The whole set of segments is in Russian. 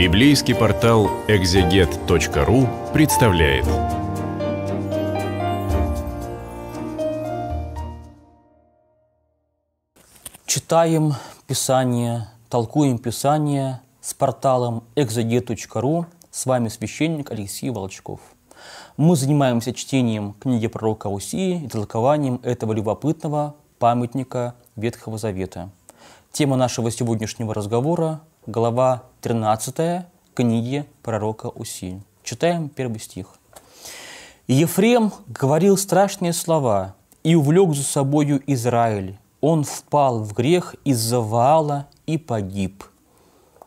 Библейский портал экзегет.ру представляет. Читаем Писание, толкуем Писание с порталом экзегет.ру. С вами священник Алексей Волчков. Мы занимаемся чтением книги пророка Усии и толкованием этого любопытного памятника Ветхого Завета. Тема нашего сегодняшнего разговора – глава 13 книги пророка Уси. Читаем первый стих. «Ефрем говорил страшные слова и увлек за собою Израиль. Он впал в грех из-за Ваала и погиб».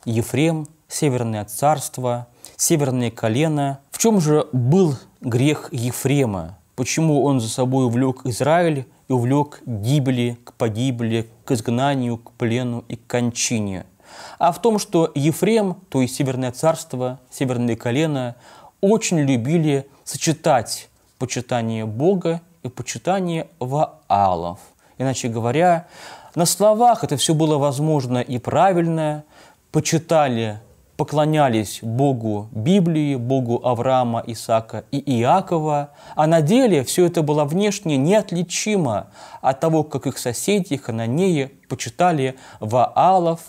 Ефрем, северное царство, северное колено. В чем же был грех Ефрема? Почему он за собой увлек Израиль и увлек гибели, к погибели, к изгнанию, к плену и к кончине – а в том, что Ефрем, то есть Северное царство, Северные колена, очень любили сочетать почитание Бога и почитание ваалов. Иначе говоря, на словах это все было возможно и правильно, почитали, поклонялись Богу Библии, Богу Авраама, Исаака и Иакова, а на деле все это было внешне неотличимо от того, как их соседи, хананеи, почитали Ваалов,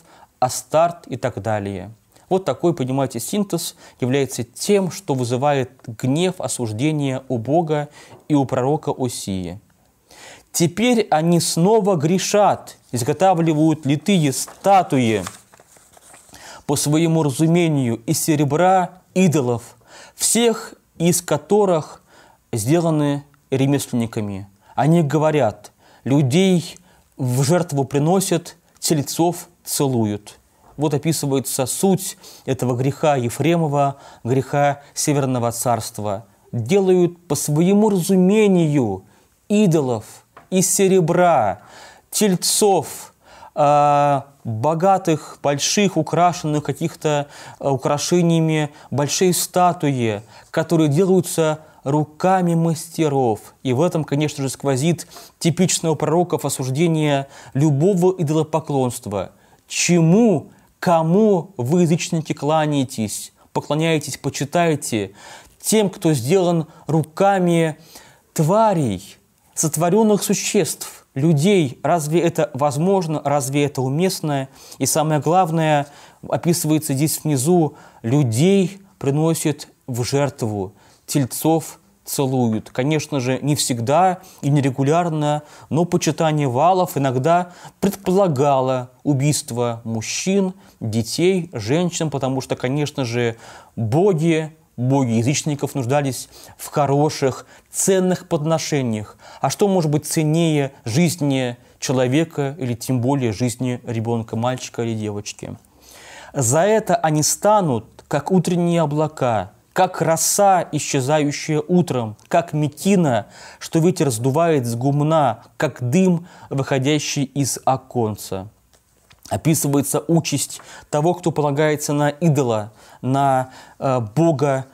Астарт и так далее. Вот такой, понимаете, синтез является тем, что вызывает гнев, осуждение у Бога и у пророка Осии. Теперь они снова грешат, изготавливают литые статуи по своему разумению из серебра идолов, всех из которых сделаны ремесленниками. Они говорят, людей в жертву приносят, телецов целуют. Вот описывается суть этого греха Ефремова, греха Северного Царства. Делают по своему разумению идолов из серебра, тельцов, а, богатых, больших, украшенных каких-то а, украшениями, большие статуи, которые делаются руками мастеров. И в этом, конечно же, сквозит типичного пророков осуждение любого идолопоклонства – чему, кому вы, язычники, кланяетесь, поклоняетесь, почитаете, тем, кто сделан руками тварей, сотворенных существ, людей. Разве это возможно? Разве это уместно? И самое главное, описывается здесь внизу, людей приносит в жертву, тельцов – целуют. Конечно же, не всегда и нерегулярно, но почитание валов иногда предполагало убийство мужчин, детей, женщин, потому что, конечно же, боги, боги язычников нуждались в хороших, ценных подношениях. А что может быть ценнее жизни человека или тем более жизни ребенка, мальчика или девочки? За это они станут, как утренние облака – как роса, исчезающая утром, как метина, что ветер сдувает с гумна, как дым, выходящий из оконца. Описывается участь того, кто полагается на идола, на э, бога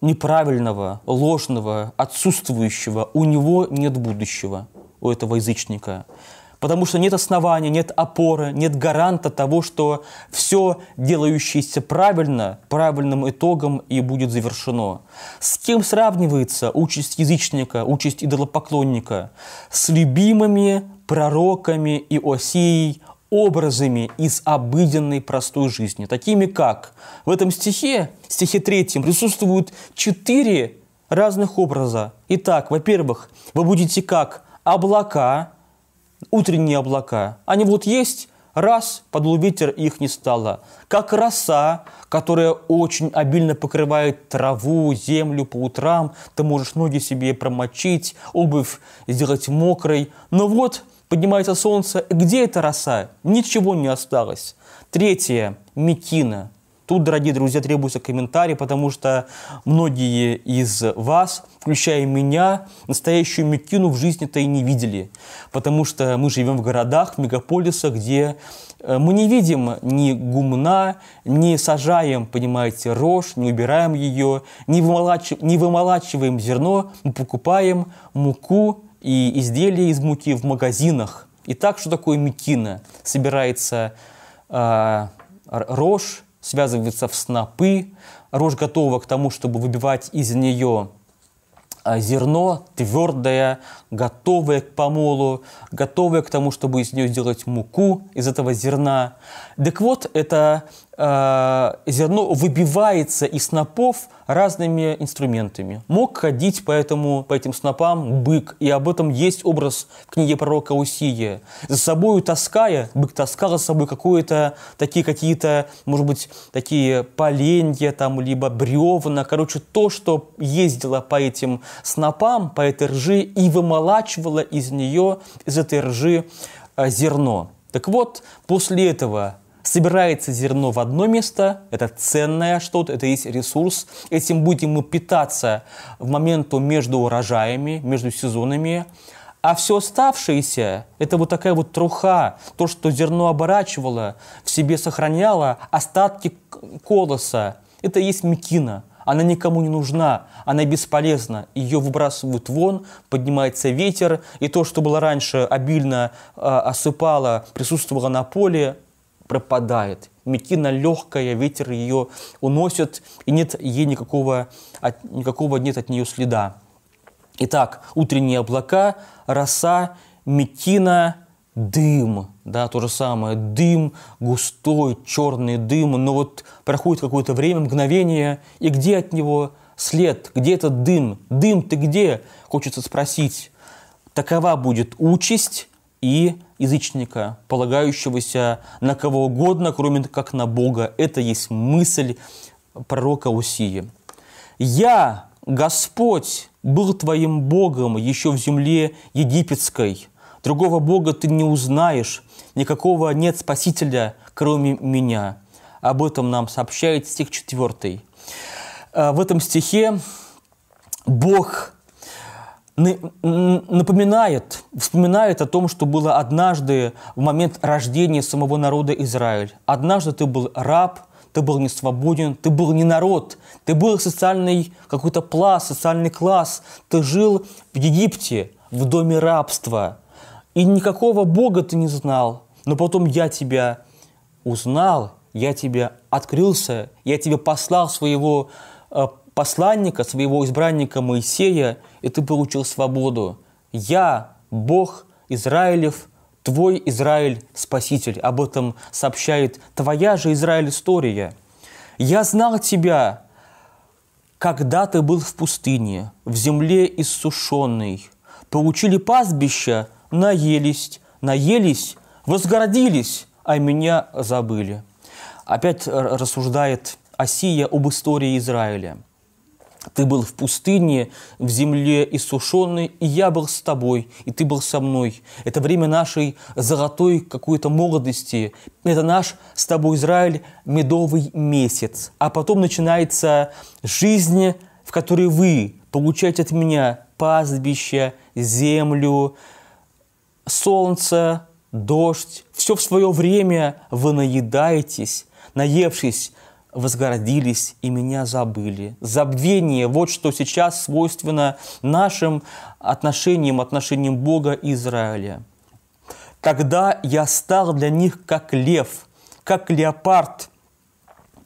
неправильного, ложного, отсутствующего. У него нет будущего, у этого язычника потому что нет основания, нет опоры, нет гаранта того, что все делающееся правильно, правильным итогом и будет завершено. С кем сравнивается участь язычника, участь идолопоклонника? С любимыми пророками и осией образами из обыденной простой жизни, такими как в этом стихе, стихе третьем, присутствуют четыре разных образа. Итак, во-первых, вы будете как облака, утренние облака. Они вот есть, раз, подул ветер, их не стало. Как роса, которая очень обильно покрывает траву, землю по утрам, ты можешь ноги себе промочить, обувь сделать мокрой. Но вот поднимается солнце, где эта роса? Ничего не осталось. Третье – мекина – Тут, дорогие друзья, требуется комментарий, потому что многие из вас, включая меня, настоящую Микину в жизни-то и не видели. Потому что мы живем в городах, в мегаполисах, где э, мы не видим ни гумна, не сажаем, понимаете, рожь, не убираем ее, не, вымолач... не вымолачиваем зерно, мы покупаем муку и изделия из муки в магазинах. Итак, что такое Микина? Собирается э, рожь, связывается в снопы, рожь готова к тому, чтобы выбивать из нее а, зерно твердое, готовое к помолу, готовое к тому, чтобы из нее сделать муку, из этого зерна. Так вот, это Э, зерно выбивается из снопов разными инструментами. Мог ходить по, этому, по этим снопам бык, и об этом есть образ в книге пророка Усия. За собою таская, бык таскал за собой какое-то, такие какие-то, может быть, такие поленья, там, либо бревна, короче, то, что ездило по этим снопам, по этой ржи, и вымолачивало из нее, из этой ржи, э, зерно. Так вот, после этого собирается зерно в одно место, это ценное что-то, это есть ресурс, этим будем мы питаться в моменту между урожаями, между сезонами, а все оставшееся – это вот такая вот труха, то, что зерно оборачивало, в себе сохраняло остатки колоса. Это есть мекина. Она никому не нужна, она бесполезна. Ее выбрасывают вон, поднимается ветер, и то, что было раньше обильно э, осыпало, присутствовало на поле, пропадает. Метина легкая, ветер ее уносит, и нет ей никакого, от, никакого нет от нее следа. Итак, утренние облака, роса, метина, дым, да, то же самое, дым, густой черный дым, но вот проходит какое-то время, мгновение, и где от него след, где этот дым, дым ты где, хочется спросить. Такова будет участь и язычника, полагающегося на кого угодно, кроме как на Бога. Это есть мысль пророка Усии. «Я, Господь, был твоим Богом еще в земле египетской. Другого Бога ты не узнаешь, никакого нет Спасителя, кроме меня». Об этом нам сообщает стих 4. А, в этом стихе Бог напоминает, вспоминает о том, что было однажды в момент рождения самого народа Израиль. Однажды ты был раб, ты был не свободен, ты был не народ, ты был социальный какой-то пласт, социальный класс, ты жил в Египте, в доме рабства, и никакого Бога ты не знал. Но потом я тебя узнал, я тебе открылся, я тебе послал своего э, посланника, своего избранника Моисея, и ты получил свободу. Я, Бог Израилев, твой Израиль Спаситель. Об этом сообщает твоя же Израиль история. Я знал тебя, когда ты был в пустыне, в земле иссушенной. Получили пастбища, наелись, наелись, возгородились, а меня забыли. Опять э, рассуждает Осия об истории Израиля. Ты был в пустыне, в земле иссушенной, и я был с тобой, и ты был со мной. Это время нашей золотой какой-то молодости. Это наш с тобой, Израиль, медовый месяц. А потом начинается жизнь, в которой вы получаете от меня пастбище, землю, солнце, дождь. Все в свое время вы наедаетесь, наевшись возгородились и меня забыли. Забвение – вот что сейчас свойственно нашим отношениям, отношениям Бога и Израиля. Тогда я стал для них как лев, как леопард,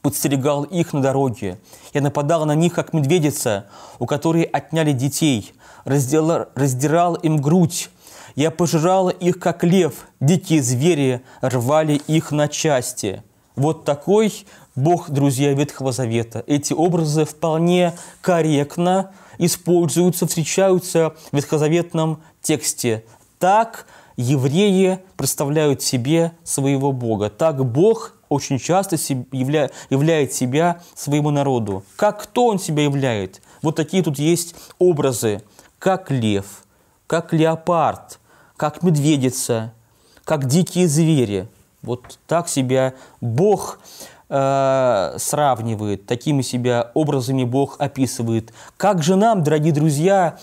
подстерегал их на дороге. Я нападал на них, как медведица, у которой отняли детей, раздирал, раздирал им грудь, я пожирал их, как лев, дикие звери рвали их на части. Вот такой Бог, друзья, Ветхого Завета. Эти образы вполне корректно используются, встречаются в ветхозаветном тексте. Так евреи представляют себе своего Бога. Так Бог очень часто явля, являет себя своему народу. Как кто он себя являет? Вот такие тут есть образы. Как лев, как леопард, как медведица, как дикие звери. Вот так себя Бог э, сравнивает, такими себя образами Бог описывает. Как же нам, дорогие друзья,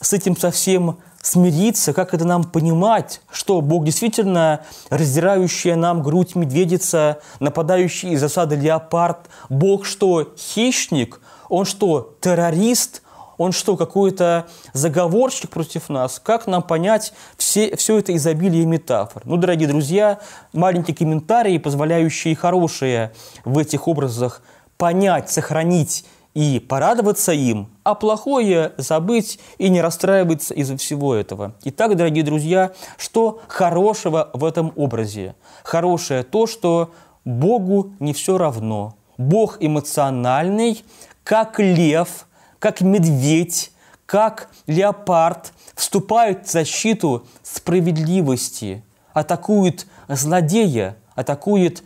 с этим совсем смириться, как это нам понимать, что Бог действительно раздирающая нам грудь медведица, нападающий из осады леопард, Бог что, хищник, он что, террорист – он что, какой-то заговорщик против нас? Как нам понять все, все это изобилие метафор? Ну, дорогие друзья, маленькие комментарии, позволяющие хорошие в этих образах понять, сохранить и порадоваться им, а плохое забыть и не расстраиваться из-за всего этого. Итак, дорогие друзья, что хорошего в этом образе? Хорошее то, что Богу не все равно. Бог эмоциональный, как лев – как медведь, как леопард вступают в защиту справедливости, атакуют злодея, атакуют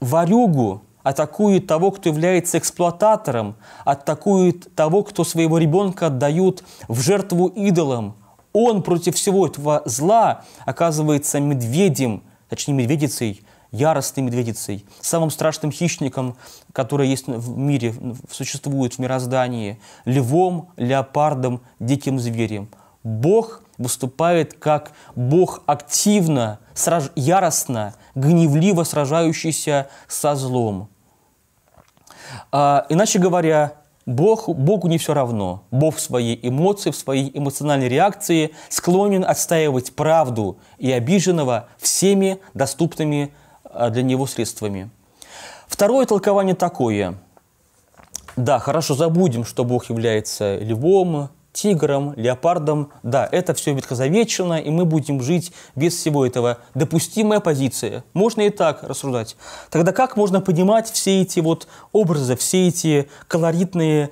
варюгу, атакуют того, кто является эксплуататором, атакуют того, кто своего ребенка отдают в жертву идолам. Он против всего этого зла оказывается медведем, точнее медведицей – яростной медведицей, самым страшным хищником, который есть в мире, существует в мироздании, львом, леопардом, диким зверем. Бог выступает как Бог активно, сраж... яростно, гневливо сражающийся со злом. А, иначе говоря, Бог, Богу не все равно. Бог в своей эмоции, в своей эмоциональной реакции склонен отстаивать правду и обиженного всеми доступными а, для него средствами. Второе толкование такое. Да, хорошо, забудем, что Бог является львом, тигром, леопардом. Да, это все ветхозаветчина, и мы будем жить без всего этого. Допустимая позиция. Можно и так рассуждать. Тогда как можно понимать все эти вот образы, все эти колоритные,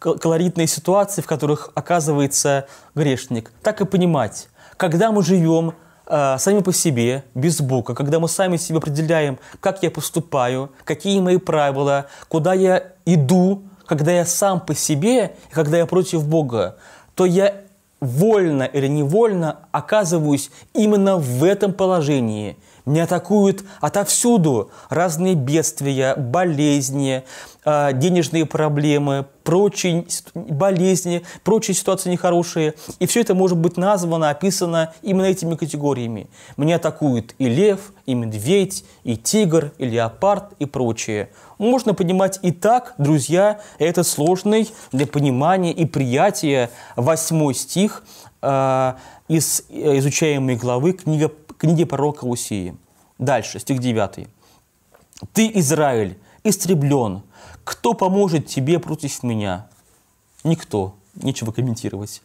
колоритные ситуации, в которых оказывается грешник? Так и понимать. Когда мы живем Э, сами по себе, без Бога, когда мы сами себе определяем, как я поступаю, какие мои правила, куда я иду, когда я сам по себе, и когда я против Бога, то я вольно или невольно оказываюсь именно в этом положении – не атакуют отовсюду разные бедствия, болезни, а, денежные проблемы, прочие болезни, прочие ситуации нехорошие. И все это может быть названо, описано именно этими категориями. Мне атакуют и лев, и медведь, и тигр, и леопард, и прочее. Можно понимать и так, друзья, этот сложный для понимания и приятия восьмой стих а, э, из изучаемой главы книга книге пророка Усии. Дальше, стих 9. «Ты, Израиль, истреблен. Кто поможет тебе против меня?» Никто. Нечего комментировать.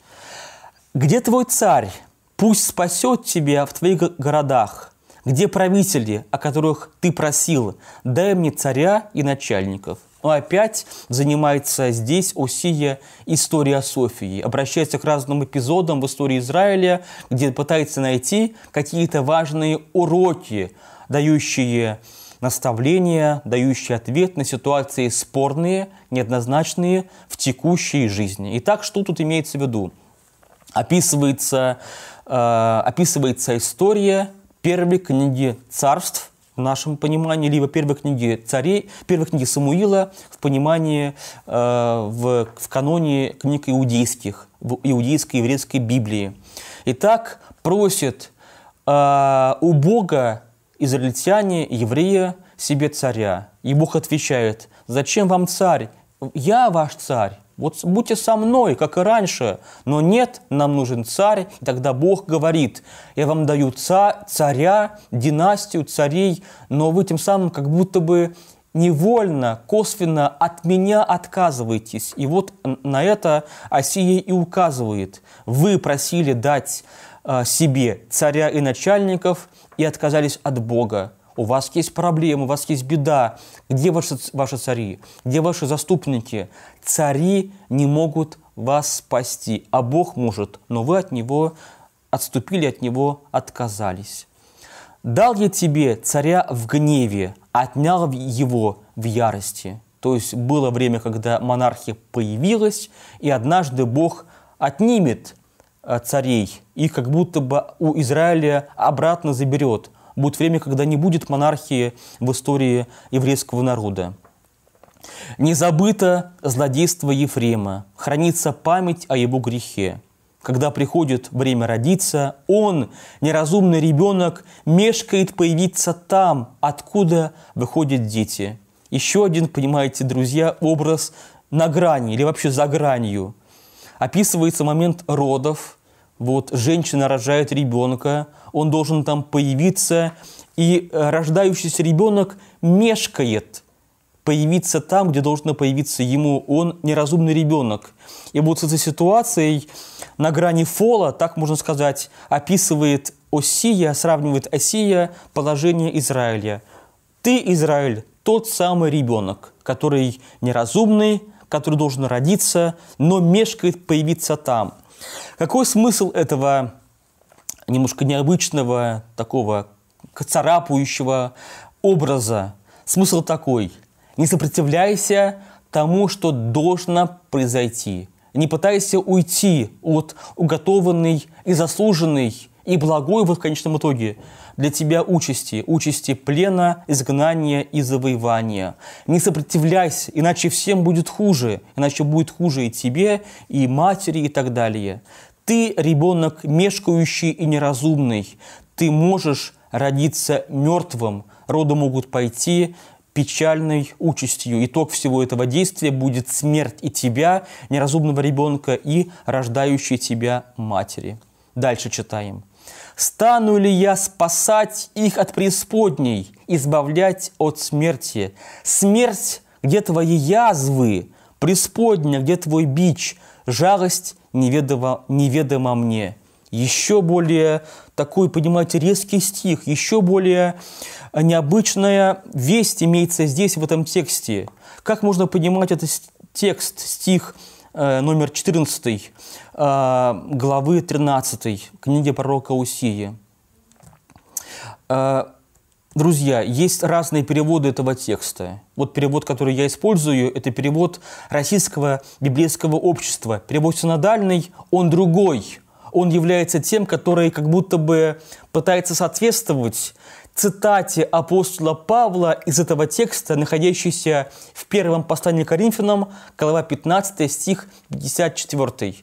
«Где твой царь? Пусть спасет тебя в твоих городах. Где правители, о которых ты просил? Дай мне царя и начальников». Но ну, опять занимается здесь Осия история Софии, обращается к разным эпизодам в истории Израиля, где пытается найти какие-то важные уроки, дающие наставления, дающие ответ на ситуации спорные, неоднозначные в текущей жизни. Итак, что тут имеется в виду? Описывается, э, описывается история первой книги царств в нашем понимании, либо первой книги царей, первой книги Самуила в понимании, э, в, в каноне книг иудейских, в иудейской еврейской Библии. Итак, просит э, у Бога израильтяне, еврея, себе царя. И Бог отвечает, «Зачем вам царь? Я ваш царь». Вот будьте со мной, как и раньше. Но нет, нам нужен царь. И тогда Бог говорит, я вам даю ца царя, династию царей, но вы тем самым как будто бы невольно, косвенно от меня отказываетесь. И вот на это Осия и указывает. Вы просили дать а, себе царя и начальников и отказались от Бога у вас есть проблемы, у вас есть беда. Где ваши, ваши цари? Где ваши заступники? Цари не могут вас спасти, а Бог может, но вы от Него отступили, от Него отказались. «Дал я тебе царя в гневе, отнял его в ярости». То есть было время, когда монархия появилась, и однажды Бог отнимет э, царей и как будто бы у Израиля обратно заберет – будет время, когда не будет монархии в истории еврейского народа. Не забыто злодейство Ефрема, хранится память о его грехе. Когда приходит время родиться, он, неразумный ребенок, мешкает появиться там, откуда выходят дети. Еще один, понимаете, друзья, образ на грани или вообще за гранью. Описывается момент родов – вот женщина рожает ребенка, он должен там появиться, и э, рождающийся ребенок мешкает появиться там, где должно появиться ему. Он неразумный ребенок. И вот с этой ситуацией на грани фола, так можно сказать, описывает Осия, сравнивает Осия положение Израиля. Ты, Израиль, тот самый ребенок, который неразумный, который должен родиться, но мешкает появиться там – какой смысл этого немножко необычного, такого царапающего образа? Смысл такой. Не сопротивляйся тому, что должно произойти. Не пытайся уйти от уготованной и заслуженной и благой в конечном итоге для тебя участи, участи плена, изгнания и завоевания. Не сопротивляйся, иначе всем будет хуже, иначе будет хуже и тебе, и матери, и так далее. Ты ребенок мешкающий и неразумный, ты можешь родиться мертвым, роды могут пойти печальной участью. Итог всего этого действия будет смерть и тебя, неразумного ребенка, и рождающей тебя матери. Дальше читаем. Стану ли я спасать их от преисподней, избавлять от смерти? Смерть, где твои язвы, преисподня, где твой бич, жалость неведома, неведома мне. Еще более такой, понимаете, резкий стих, еще более необычная весть имеется здесь, в этом тексте. Как можно понимать этот текст, стих Э, номер 14 э, главы 13 книги пророка Усии. Э, друзья, есть разные переводы этого текста. Вот перевод, который я использую, это перевод Российского библейского общества. Перевод синодальный, он другой. Он является тем, который как будто бы пытается соответствовать цитате апостола Павла из этого текста, находящейся в первом послании к Коринфянам, глава 15, стих 54.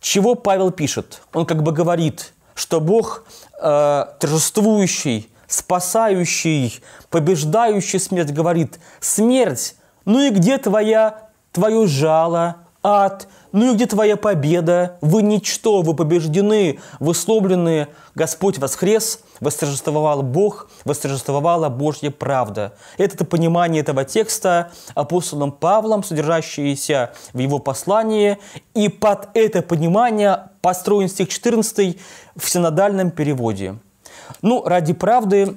Чего Павел пишет? Он как бы говорит, что Бог э, торжествующий, спасающий, побеждающий смерть говорит, смерть, ну и где твоя, твое жало, ад, ну и где твоя победа? Вы ничто, вы побеждены, вы сломлены. Господь воскрес, восторжествовал Бог, восторжествовала Божья правда. Это понимание этого текста апостолом Павлом, содержащееся в его послании, и под это понимание построен стих 14 в синодальном переводе. Ну, ради правды,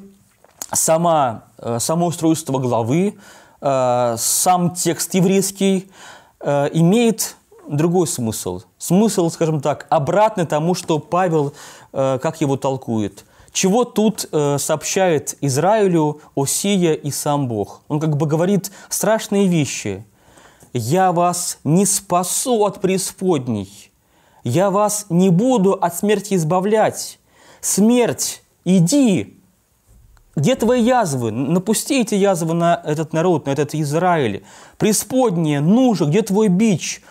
сама, э, само устройство главы, э, сам текст еврейский – э, имеет другой смысл. Смысл, скажем так, обратный тому, что Павел, э, как его толкует. Чего тут э, сообщает Израилю Осия и сам Бог? Он как бы говорит страшные вещи. «Я вас не спасу от преисподней, я вас не буду от смерти избавлять. Смерть, иди, где твои язвы? Напусти эти язвы на этот народ, на этот Израиль. Преисподнее, ну же, где твой бич?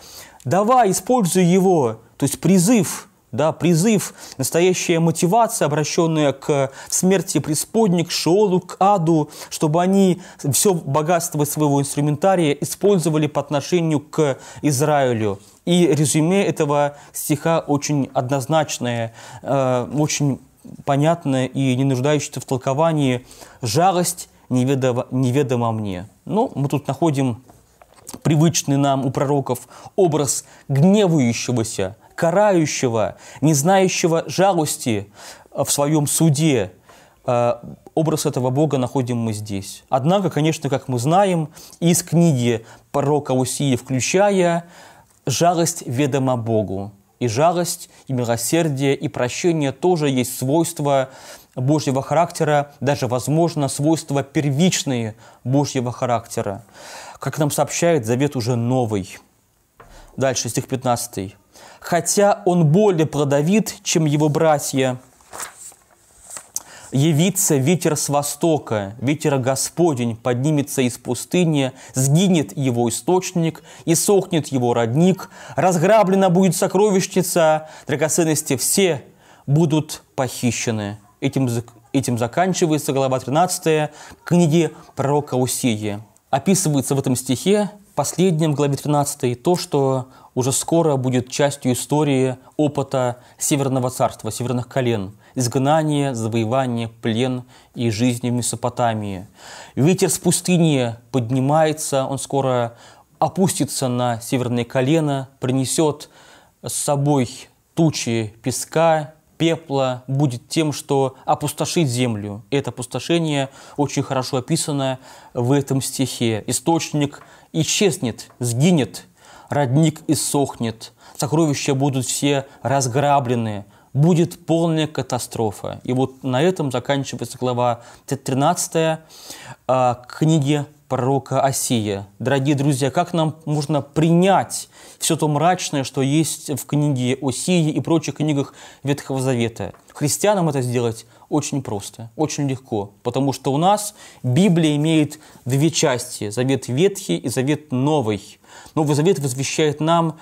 Давай, используй его. То есть призыв, да, призыв, настоящая мотивация, обращенная к смерти преисподней, к Шолу, к Аду, чтобы они все богатство своего инструментария использовали по отношению к Израилю. И резюме этого стиха очень однозначное, э, очень понятная и не нуждающаяся в толковании «жалость неведома неведома мне». Но ну, мы тут находим привычный нам у пророков образ гневающегося, карающего, не знающего жалости э, в своем суде. Э, образ этого Бога находим мы здесь. Однако, конечно, как мы знаем, из книги пророка Усии включая, жалость ведома Богу. И жалость, и милосердие, и прощение тоже есть свойства Божьего характера, даже, возможно, свойства первичные Божьего характера. Как нам сообщает завет уже новый. Дальше, стих 15. «Хотя он более продавит, чем его братья, явится ветер с востока, ветер Господень поднимется из пустыни, сгинет его источник, и сохнет его родник, разграблена будет сокровищница, драгоценности все будут похищены. Этим, этим заканчивается глава 13 книги пророка Усии. Описывается в этом стихе, последнем главе 13, то, что уже скоро будет частью истории опыта Северного царства, Северных колен – изгнание, завоевание, плен и жизнь в Месопотамии. Ветер с пустыни поднимается, он скоро опустится на северное колено, принесет с собой тучи песка, пепла, будет тем, что опустошит землю. Это опустошение очень хорошо описано в этом стихе. Источник исчезнет, сгинет, родник иссохнет, сокровища будут все разграблены, будет полная катастрофа. И вот на этом заканчивается глава 13 а, книги пророка Осия. Дорогие друзья, как нам можно принять все то мрачное, что есть в книге Осии и прочих книгах Ветхого Завета? Христианам это сделать очень просто, очень легко, потому что у нас Библия имеет две части – Завет Ветхий и Завет Новый. Новый Завет возвещает нам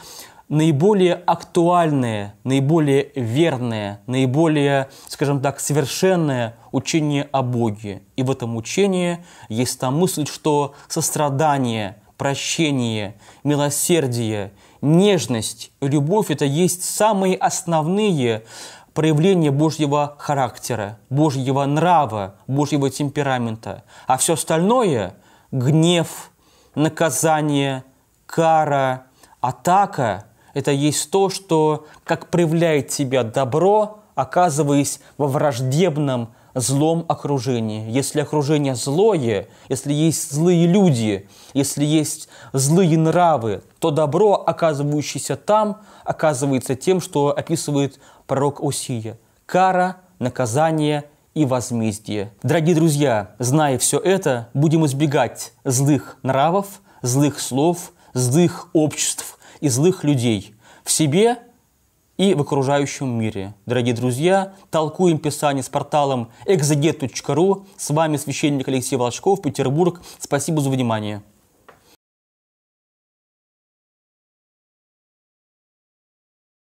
наиболее актуальное, наиболее верное, наиболее, скажем так, совершенное учение о Боге. И в этом учении есть та мысль, что сострадание, прощение, милосердие, нежность, любовь – это есть самые основные проявления Божьего характера, Божьего нрава, Божьего темперамента. А все остальное – гнев, наказание, кара, атака это есть то, что как проявляет себя добро, оказываясь во враждебном злом окружении. Если окружение злое, если есть злые люди, если есть злые нравы, то добро, оказывающееся там, оказывается тем, что описывает пророк Осия. Кара, наказание и возмездие. Дорогие друзья, зная все это, будем избегать злых нравов, злых слов, злых обществ, и злых людей в себе и в окружающем мире. Дорогие друзья, толкуем Писание с порталом exeget.ru. С вами священник Алексей Волочков, Петербург. Спасибо за внимание.